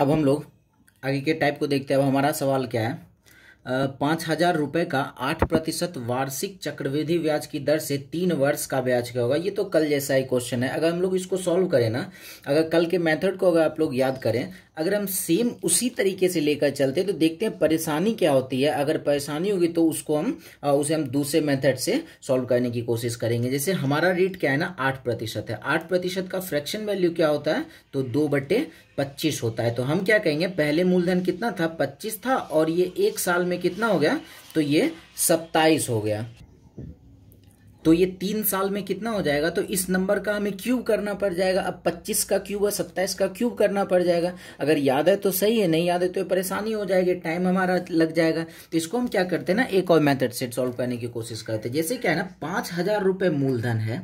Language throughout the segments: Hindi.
अब हम लोग आगे के टाइप को देखते हैं अब हमारा सवाल क्या है पाँच हजार रुपये का आठ प्रतिशत वार्षिक चक्रवृद्धि ब्याज की दर से तीन वर्ष का ब्याज क्या होगा ये तो कल जैसा ही क्वेश्चन है अगर हम लोग इसको सॉल्व करें ना अगर कल के मेथड को अगर आप लोग याद करें अगर हम सेम उसी तरीके से लेकर चलते हैं तो देखते हैं परेशानी क्या होती है अगर परेशानी होगी तो उसको हम उसे हम दूसरे मेथड से सॉल्व करने की कोशिश करेंगे जैसे हमारा रेट क्या है ना आठ प्रतिशत है आठ प्रतिशत का फ्रैक्शन वैल्यू क्या होता है तो दो बट्टे पच्चीस होता है तो हम क्या कहेंगे पहले मूलधन कितना था पच्चीस था और ये एक साल में कितना हो गया तो ये सत्ताईस हो गया तो ये तीन साल में कितना हो जाएगा तो इस नंबर का हमें क्यूब करना पड़ जाएगा अब 25 का क्यूब है सत्ताईस का क्यूब करना पड़ जाएगा अगर याद है तो सही है नहीं याद है तो परेशानी हो जाएगी टाइम हमारा लग जाएगा तो इसको हम क्या करते हैं ना एक और मेथड से सॉल्व करने की कोशिश करते हैं जैसे क्या है ना पाँच हजार रुपये मूलधन है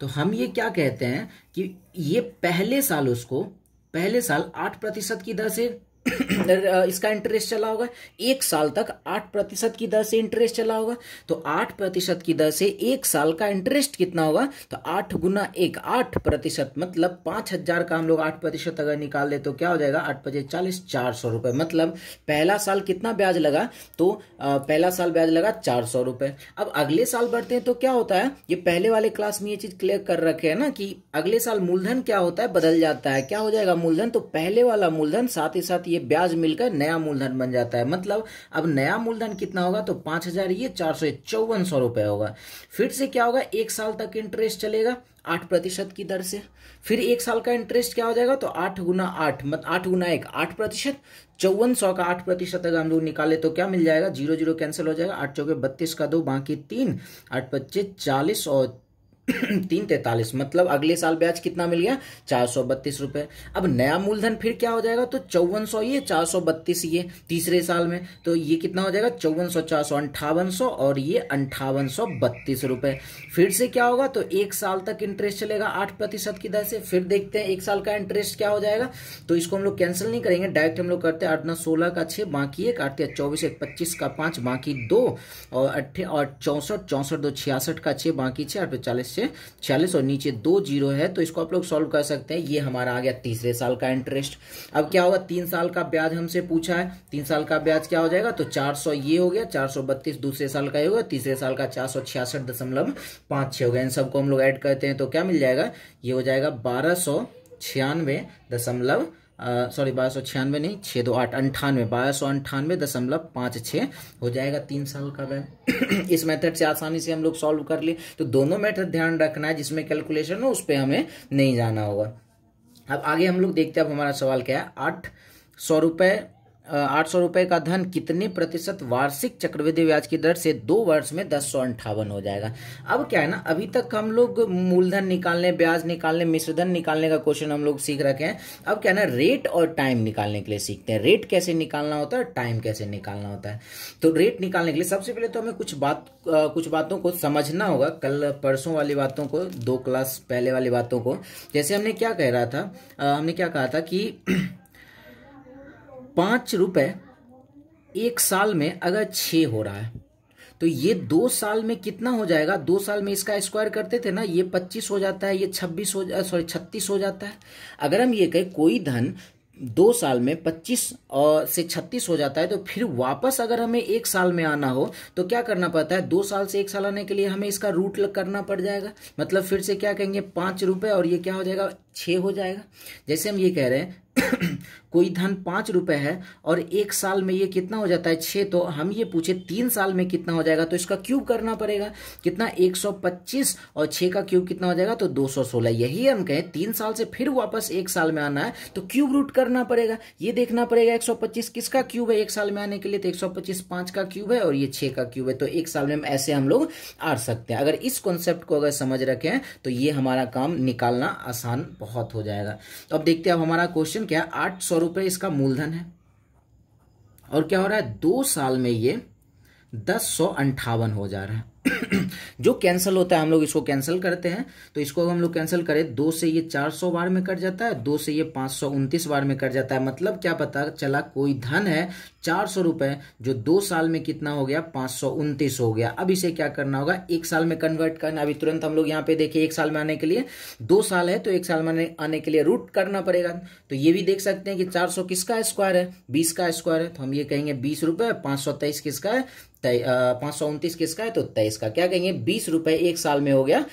तो हम ये क्या कहते हैं कि ये पहले साल उसको पहले साल आठ प्रतिशत की दर से इसका इंटरेस्ट चला होगा एक साल तक आठ प्रतिशत की दर से इंटरेस्ट चला होगा तो आठ प्रतिशत की दर से एक साल का इंटरेस्ट कितना होगा तो आठ गुना एक आठ प्रतिशत मतलब पांच हजार का हम लोग आठ प्रतिशत अगर निकाल ले तो क्या हो जाएगा आठ पचे चालीस चार सौ रुपए मतलब पहला साल कितना ब्याज लगा तो पहला साल ब्याज लगा चार सौ रुपए अब अगले साल बढ़ते हैं तो क्या होता है ये पहले वाले क्लास में ये चीज क्लियर कर रखे है ना कि अगले साल मूलधन क्या होता है बदल जाता है क्या हो जाएगा मूलधन तो पहले वाला मूलधन साथ ही साथ ये ब्याज मिलकर नया मूलधन बन जाता है मतलब अब नया मूलधन कितना होगा तो पांच हजार ये चार सौ चौवन सौ रुपए होगा फिर से क्या होगा एक साल तक इंटरेस्ट चलेगा आठ प्रतिशत की दर से फिर एक साल का इंटरेस्ट क्या हो जाएगा तो आठ गुना आठ मत आठ गुना एक आठ प्रतिशत चौवन सौ का आठ प्रतिशत अगर हम लोग निकाले तो क्या मिल जाएगा जीरो जीरो कैंसिल हो जाएगा आठ चौके बत्तीस का दो बाकी तीन आठ पच्चीस चालीस और तीन तैतालीस मतलब अगले साल ब्याज कितना मिल गया चार सौ बत्तीस रुपए अब नया मूलधन फिर क्या हो जाएगा तो चौवन सौ ये चार सौ बत्तीस ये तीसरे साल में तो ये कितना हो जाएगा चौवन सौ चार सौ अंठावन सौ और ये अंठावन सौ बत्तीस रुपए फिर से क्या होगा तो एक साल तक इंटरेस्ट चलेगा आठ प्रतिशत की दर से फिर देखते हैं एक साल का इंटरेस्ट क्या हो जाएगा तो इसको हम लोग कैंसिल नहीं करेंगे डायरेक्ट हम लोग करते हैं आठ नौ सोलह का छह बाकी एक आठ चौबीस एक पच्चीस का पांच बाकी दो और अट्ठे और चौसठ चौसठ दो छियासठ का छह बाकी छह आठ चालीस से छियालीस और नीचे दो जीरो है तो इसको आप लोग सॉल्व कर सकते हैं ये हमारा आ गया तीसरे साल का इंटरेस्ट अब क्या होगा तीन साल का ब्याज हमसे पूछा है तीन साल का ब्याज क्या हो जाएगा तो चार सौ ये हो गया चार सौ बत्तीस दूसरे साल का ये होगा तीसरे साल का चार सौ छियासठ दशमलव पांच छह हो गया इन सबको हम लोग ऐड करते हैं तो क्या मिल जाएगा ये हो जाएगा बारह सौ छियानवे दशमलव सॉरी बारह सौ छियानवे नहीं छः दो आठ अंठानवे बारह सौ अंठानवे दशमलव पाँच छः हो जाएगा तीन साल का वह इस मेथड से आसानी से हम लोग सॉल्व कर लिए तो दोनों मेथड ध्यान रखना है जिसमें कैलकुलेशन हो उस पर हमें नहीं जाना होगा अब आगे हम लोग देखते हैं अब हमारा सवाल क्या है आठ सौ रुपये आठ सौ रुपये का धन कितने प्रतिशत वार्षिक चक्रवृद्धि ब्याज की दर से दो वर्ष में दस सौ अंठावन हो जाएगा अब क्या है ना अभी तक हम लोग मूलधन निकालने ब्याज निकालने मिश्रधन निकालने का क्वेश्चन हम लोग सीख रखे हैं अब क्या है ना रेट और टाइम निकालने के लिए सीखते हैं रेट कैसे निकालना होता है टाइम कैसे निकालना होता है तो रेट निकालने के लिए सबसे पहले तो हमें कुछ बात कुछ बातों को समझना होगा कल परसों वाली बातों को दो क्लास पहले वाली बातों को जैसे हमने क्या कह रहा था हमने क्या कहा था कि पाँच रुपये एक साल में अगर छः हो रहा है तो ये दो साल में कितना हो जाएगा दो साल में इसका स्क्वायर करते थे ना ये पच्चीस हो जाता है ये छब्बीस हो सॉरी छत्तीस हो जाता है अगर हम ये कहें कोई धन दो साल में पच्चीस से छत्तीस हो जाता है तो फिर वापस अगर हमें एक साल में आना हो तो क्या करना पड़ता है दो साल से एक साल आने के लिए हमें इसका रूट करना पड़ जाएगा मतलब फिर से क्या कहेंगे पाँच रुपए और ये क्या हो जाएगा छः हो जाएगा जैसे हम ये कह रहे हैं कोई धन पाँच रुपए है और एक साल में ये कितना हो जाता है छः तो हम ये पूछे तीन साल में कितना हो जाएगा तो इसका क्यूब करना पड़ेगा कितना एक सौ पच्चीस और छः का क्यूब कितना हो जाएगा तो दो सौ सोलह यही हम कहें तीन साल से फिर वापस एक साल में आना है तो क्यूब रूट करना पड़ेगा ये देखना पड़ेगा एक सौ पच्चीस किसका क्यूब है एक साल में आने के लिए तो एक सौ पच्चीस का क्यूब है और ये छः का क्यूब है तो एक साल में ऐसे हम लोग आ सकते हैं अगर इस कॉन्सेप्ट को अगर समझ रखें तो ये हमारा काम निकालना आसान बहुत हो जाएगा तो अब देखते हैं अब हमारा क्वेश्चन क्या है आठ सौ रुपये इसका मूलधन है और क्या हो रहा है दो साल में ये दस सौ अंठावन हो जा रहा है जो कैंसिल होता है हम लोग इसको कैंसिल करते हैं तो इसको हम लोग कैंसिल करें दो से ये चार सौ बार में कट जाता है दो से ये पांच सौ उनतीस बार में कट जाता है मतलब क्या पता चला कोई धन है चार सौ रुपए जो दो साल में कितना हो गया पांच सौ उनतीस हो गया अब इसे क्या करना होगा एक साल में कन्वर्ट करना अभी तुरंत हम लोग यहाँ पे देखिए एक साल में आने के लिए दो साल है तो एक साल में आने के लिए रूट करना पड़ेगा तो ये भी देख सकते हैं कि चार सौ किसका स्क्वायर है बीस का स्क्वायर है तो हम ये कहेंगे बीस रुपए पांच सौ तेईस किसका है पांच सौ उनतीस किसका है तो तेईस इसका क्या कहेंगे बीस रुपए एक साल में हो गया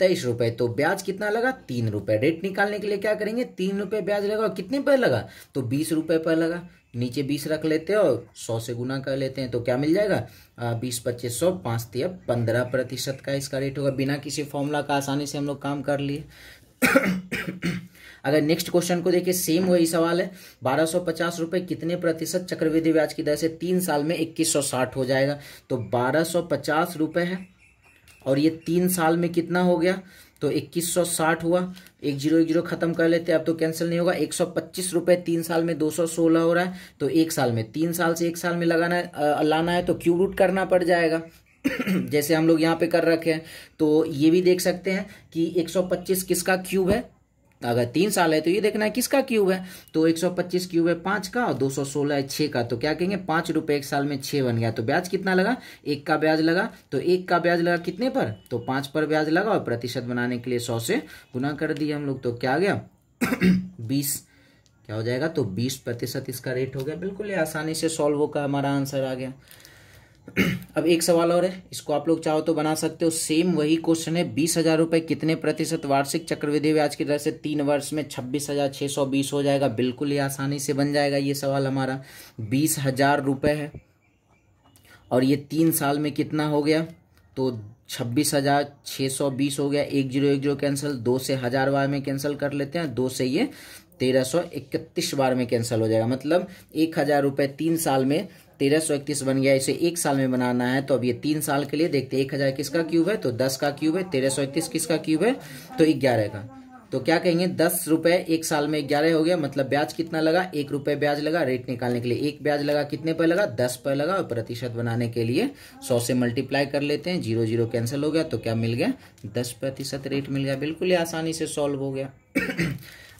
तेईस रुपए तो ब्याज कितना लगा तीन रुपए रेट निकालने के लिए क्या करेंगे तीन रुपए ब्याज लगा और कितने पर लगा तो बीस रुपए पर लगा नीचे बीस रख लेते हैं और सौ से गुना कर लेते हैं तो क्या मिल जाएगा बीस पच्चीस सौ पांच तिया पंद्रह प्रतिशत का इसका रेट होगा बिना किसी फॉर्मूला का आसानी से हम लोग काम कर लिए अगर नेक्स्ट क्वेश्चन को देखिए सेम वही सवाल है बारह सौ पचास कितने प्रतिशत चक्रवृद्धि ब्याज की दर से तीन साल में इक्कीस सौ साठ हो जाएगा तो बारह सौ पचास रुपये है और ये तीन साल में कितना हो गया तो 2160 हुआ एक जीरो एक जीरो खत्म कर लेते अब तो कैंसिल नहीं होगा एक सौ पच्चीस रुपये तीन साल में दो सौ सोलह हो रहा है तो एक साल में तीन साल से एक साल में लगाना है लाना है तो क्यू रूट करना पड़ जाएगा जैसे हम लोग यहाँ पे कर रखे हैं तो ये भी देख सकते हैं कि 125 किसका क्यूब है अगर तीन साल है तो ये देखना है किसका क्यूब है तो 125 क्यूब है पांच का और 216 है छह का तो क्या कहेंगे पांच रुपए एक साल में छह बन गया तो ब्याज कितना लगा एक का ब्याज लगा तो एक का ब्याज लगा कितने पर तो पांच पर ब्याज लगा और प्रतिशत बनाने के लिए सौ से गुना कर दिए हम लोग तो क्या आ गया बीस क्या हो जाएगा तो बीस प्रतिशत इसका रेट हो गया बिल्कुल आसानी से सॉल्व होकर हमारा आंसर आ गया अब एक सवाल और है इसको आप लोग चाहो तो बना सकते हो सेम वही क्वेश्चन है बीस हजार रुपए कितने प्रतिशत वार्षिक चक्रवृद्धि ब्याज की दर से तीन वर्ष में छब्बीस हजार छह सौ बीस हो जाएगा बिल्कुल ही आसानी से बन जाएगा ये सवाल हमारा बीस हजार रुपए है और ये तीन साल में कितना हो गया तो छब्बीस हजार छह सौ बीस हो गया एक जीरो एक जीरो कैंसिल दो से हजार बार में कैंसिल कर लेते हैं दो से ये तेरह सौ इकतीस बार में कैंसिल हो जाएगा मतलब एक हजार रुपये तीन साल में तेरह सौ इकतीस बन गया इसे एक साल में बनाना है तो अब ये तीन साल के लिए देखते एक हजार किसका क्यूब है तो दस का क्यूब है तेरह सौ इकतीस किसका क्यूब है तो ग्यारह का तो क्या कहेंगे दस रुपए एक साल में ग्यारह हो गया मतलब ब्याज कितना लगा एक रुपए ब्याज लगा रेट निकालने के लिए एक ब्याज लगा कितने पर लगा दस पर लगा और प्रतिशत बनाने के लिए सौ से मल्टीप्लाई कर लेते हैं जीरो जीरो कैंसिल हो गया तो क्या मिल गया दस प्रतिशत रेट मिल गया बिल्कुल ही आसानी से सॉल्व हो गया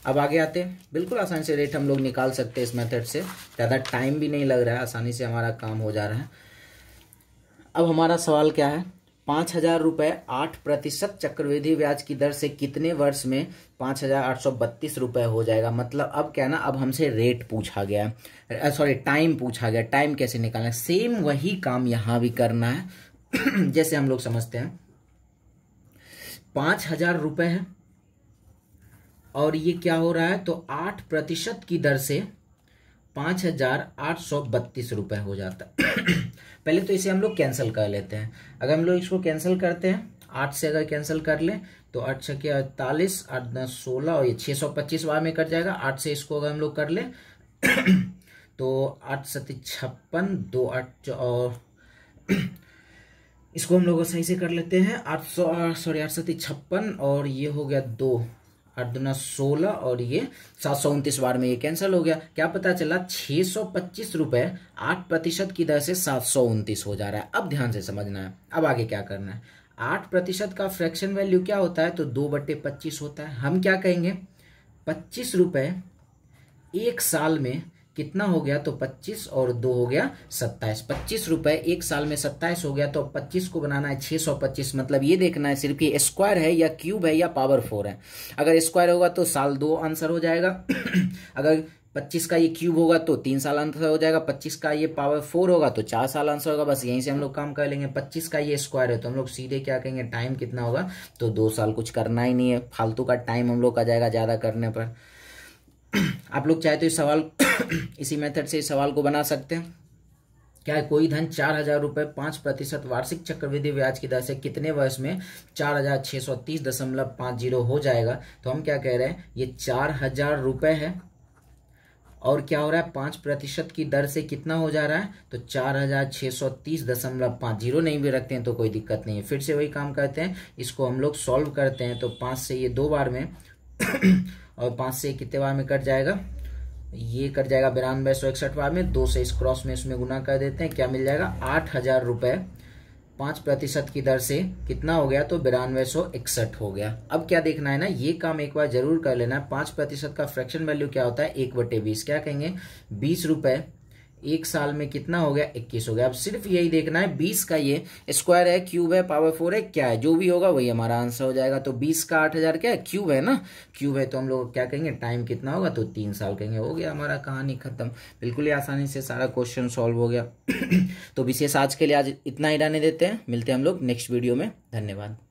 अब आगे आते हैं बिल्कुल आसानी से रेट हम लोग निकाल सकते हैं इस मेथड से ज़्यादा टाइम भी नहीं लग रहा है आसानी से हमारा काम हो जा रहा है अब हमारा सवाल क्या है पाँच हजार रुपये आठ प्रतिशत चक्रवृद्धि ब्याज की दर से कितने वर्ष में पाँच हजार आठ सौ बत्तीस रुपये हो जाएगा मतलब अब क्या ना अब हमसे रेट पूछा गया है सॉरी टाइम पूछा गया टाइम कैसे निकालना है सेम वही काम यहाँ भी करना है जैसे हम लोग समझते हैं पाँच हजार रुपये है और ये क्या हो रहा है तो आठ प्रतिशत की दर से पाँच हजार आठ सौ बत्तीस रुपये हो जाता पहले तो इसे हम लोग कैंसिल कर लेते हैं अगर हम लोग इसको कैंसिल करते हैं आठ से अगर कैंसिल कर लें तो आठ छः के अड़तालीस आठ दस सोलह और ये छः सौ पच्चीस बार में कट जाएगा आठ से इसको अगर हम लोग कर लें तो आठ सत छप्पन दो आठ और इसको हम लोग सही से कर लेते हैं आठ सौ सॉरी आठ सती छप्पन और ये हो गया दो हर दुना सोलह और ये सात सौ उनतीस बार में ये कैंसिल हो गया क्या पता चला छह सौ पच्चीस रुपए आठ प्रतिशत की दर से सात सौ उनतीस हो जा रहा है अब ध्यान से समझना है अब आगे क्या करना है आठ प्रतिशत का फ्रैक्शन वैल्यू क्या होता है तो दो बट्टे पच्चीस होता है हम क्या कहेंगे पच्चीस रुपये एक साल में कितना हो गया तो 25 और दो हो गया सत्ताईस पच्चीस रुपए एक साल में सत्ताईस हो गया तो 25 को बनाना है 625 मतलब ये देखना है सिर्फ ये स्क्वायर है या क्यूब है या पावर फोर है अगर स्क्वायर होगा तो साल दो आंसर हो जाएगा अगर पच्चीस का ये क्यूब होगा तो तीन साल आंसर हो जाएगा पच्चीस का ये पावर फोर होगा तो चार साल आंसर होगा बस यहीं से हम लोग काम कर लेंगे पच्चीस का ये स्क्वायर है तो हम लोग सीधे क्या कहेंगे टाइम कितना होगा तो दो साल कुछ करना ही नहीं है फालतू का टाइम हम लोग का जाएगा ज़्यादा करने पर आप लोग चाहे तो इस सवाल इसी मेथड से इस सवाल को बना सकते हैं क्या कोई धन चार हजार रुपए पांच प्रतिशत वार्षिक चक्रवृद्धि ब्याज की दर से कितने वर्ष में चार हजार छह सौ तीस दशमलव पांच जीरो हो जाएगा तो हम क्या कह रहे हैं ये चार हजार रुपये है और क्या हो रहा है पांच प्रतिशत की दर से कितना हो जा रहा है तो चार हजार छह सौ तीस दशमलव पांच जीरो नहीं भी रखते हैं तो कोई दिक्कत नहीं है फिर से वही काम करते हैं इसको हम लोग सॉल्व करते हैं तो पांच से ये दो बार में और पाँच से कितने बार में कट जाएगा ये कट जाएगा बिरानवे सौ इकसठ बार में दो से इस क्रॉस में इसमें गुना कर देते हैं क्या मिल जाएगा आठ हजार रुपये पाँच प्रतिशत की दर से कितना हो गया तो बिरानवे सौ इकसठ हो गया अब क्या देखना है ना ये काम एक बार जरूर कर लेना है पाँच प्रतिशत का फ्रैक्शन वैल्यू क्या होता है एक बटे बीस क्या कहेंगे बीस रुपये एक साल में कितना हो गया इक्कीस हो गया अब सिर्फ यही देखना है बीस का ये स्क्वायर है क्यूब है पावर फोर है क्या है जो भी होगा वही हमारा आंसर हो जाएगा तो बीस का आठ हजार क्या है क्यूब है ना क्यूब है तो हम लोग क्या कहेंगे टाइम कितना होगा तो तीन साल कहेंगे हो गया हमारा कहानी खत्म बिल्कुल ही आसानी से सारा क्वेश्चन सॉल्व हो गया तो विशेष आज के लिए आज इतना ही रहने देते हैं मिलते हैं हम लोग नेक्स्ट वीडियो में धन्यवाद